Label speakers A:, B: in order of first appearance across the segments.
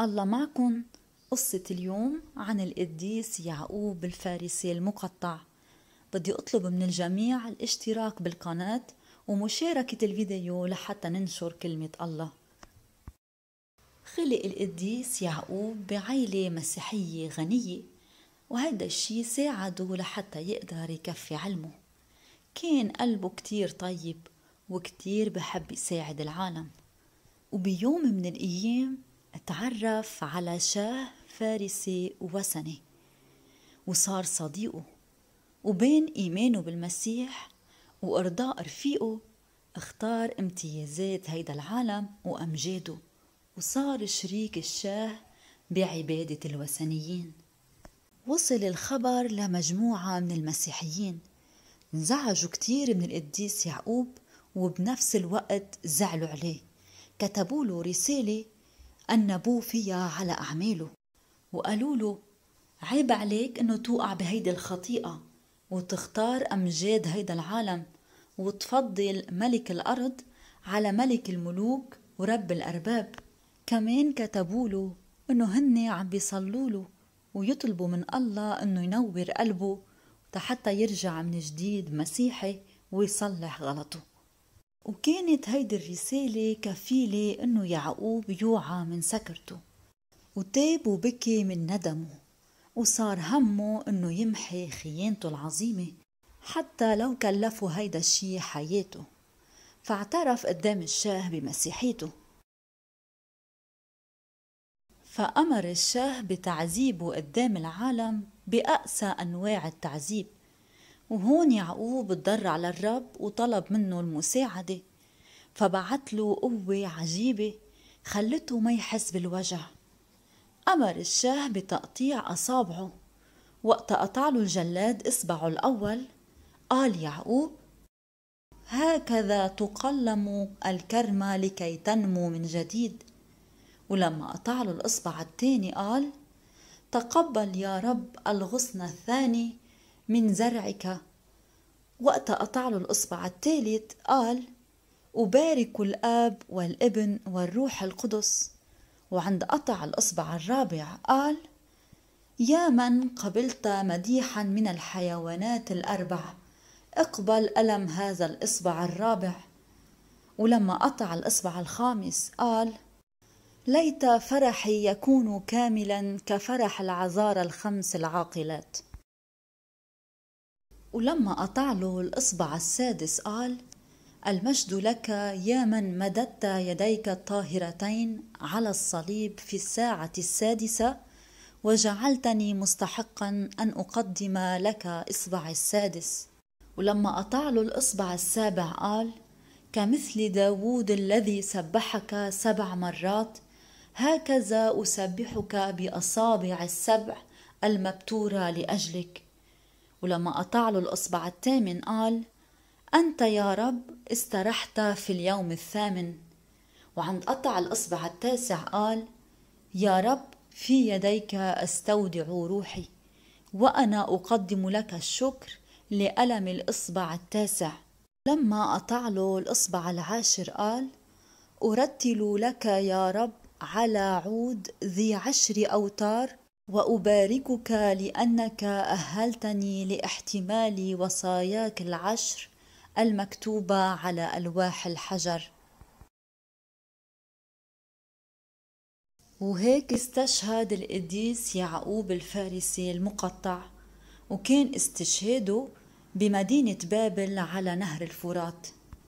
A: الله معكم قصة اليوم عن القديس يعقوب الفارسي المقطع بدي أطلب من الجميع الاشتراك بالقناة ومشاركة الفيديو لحتى ننشر كلمة الله خلق القديس يعقوب بعيلة مسيحية غنية وهذا الشي ساعده لحتى يقدر يكفي علمه كان قلبه كتير طيب وكتير بحب يساعد العالم وبيوم من الأيام تعرف على شاه فارسي وثني وصار صديقه وبين إيمانه بالمسيح وإرضاء رفيقه اختار امتيازات هيدا العالم وأمجاده وصار شريك الشاه بعبادة الوثنيين وصل الخبر لمجموعة من المسيحيين انزعجوا كتير من القديس يعقوب وبنفس الوقت زعلوا عليه كتبوا له رسالة أنبوه فيها على أعماله وقالوا له عيب عليك أنه توقع بهيدي الخطيئة وتختار أمجاد هيدا العالم وتفضل ملك الأرض على ملك الملوك ورب الأرباب كمان كتبوا له أنه هن عم بيصلوا له ويطلبوا من الله أنه ينور قلبه حتى يرجع من جديد مسيحي ويصلح غلطه وكانت هيدي الرسالة كفيلة أنه يعقوب يوعى من سكرته وتاب وبكي من ندمه وصار همه أنه يمحي خيانته العظيمة حتى لو كلفوا هيدا الشي حياته فاعترف قدام الشاه بمسيحيته فأمر الشاه بتعذيبه قدام العالم بأقسى أنواع التعذيب وهون يعقوب اتضر على الرب وطلب منه المساعدة فبعت له قوة عجيبة خلته ما يحس بالوجع أمر الشاه بتقطيع أصابعه وقت قطع له الجلاد إصبعه الأول قال يعقوب هكذا تقلم الكرمة لكي تنمو من جديد ولما قطع له الإصبع الثاني قال تقبل يا رب الغصن الثاني من زرعك وقت قطع له الإصبع الثالث قال أبارك الآب والابن والروح القدس وعند قطع الإصبع الرابع قال يا من قبلت مديحا من الحيوانات الأربع اقبل ألم هذا الإصبع الرابع ولما قطع الإصبع الخامس قال ليت فرحي يكون كاملا كفرح العذارى الخمس العاقلات ولما قطع له الإصبع السادس قال المجد لك يا من مددت يديك الطاهرتين على الصليب في الساعة السادسة وجعلتني مستحقا أن أقدم لك إصبعي السادس ولما قطع له الإصبع السابع قال كمثل داوود الذي سبحك سبع مرات هكذا أسبحك بأصابع السبع المبتورة لأجلك ولما قطع له الإصبع الثامن قال أنت يا رب استرحت في اليوم الثامن وعند قطع الإصبع التاسع قال يا رب في يديك أستودع روحي وأنا أقدم لك الشكر لألم الإصبع التاسع لما قطع له الإصبع العاشر قال أرتل لك يا رب على عود ذي عشر أوتار واباركك لانك اهلتني لاحتمال وصاياك العشر المكتوبه على الواح الحجر وهيك استشهد القديس يعقوب الفارسي المقطع وكان استشهاده بمدينة بابل على نهر الفرات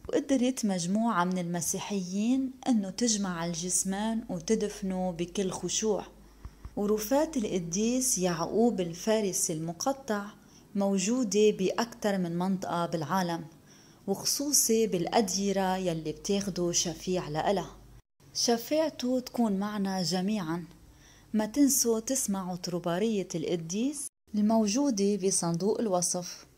A: وقدرت مجموعة من المسيحيين أنه تجمع الجسمان وتدفنه بكل خشوع ورفات القديس يعقوب الفارسي المقطع موجودة بأكثر من منطقة بالعالم وخصوصي بالأديرة يلي بتاخدو شفيع لإلها شفيعتو تكون معنا جميعا ما تنسوا تسمعوا تروبارية القديس الموجودة بصندوق الوصف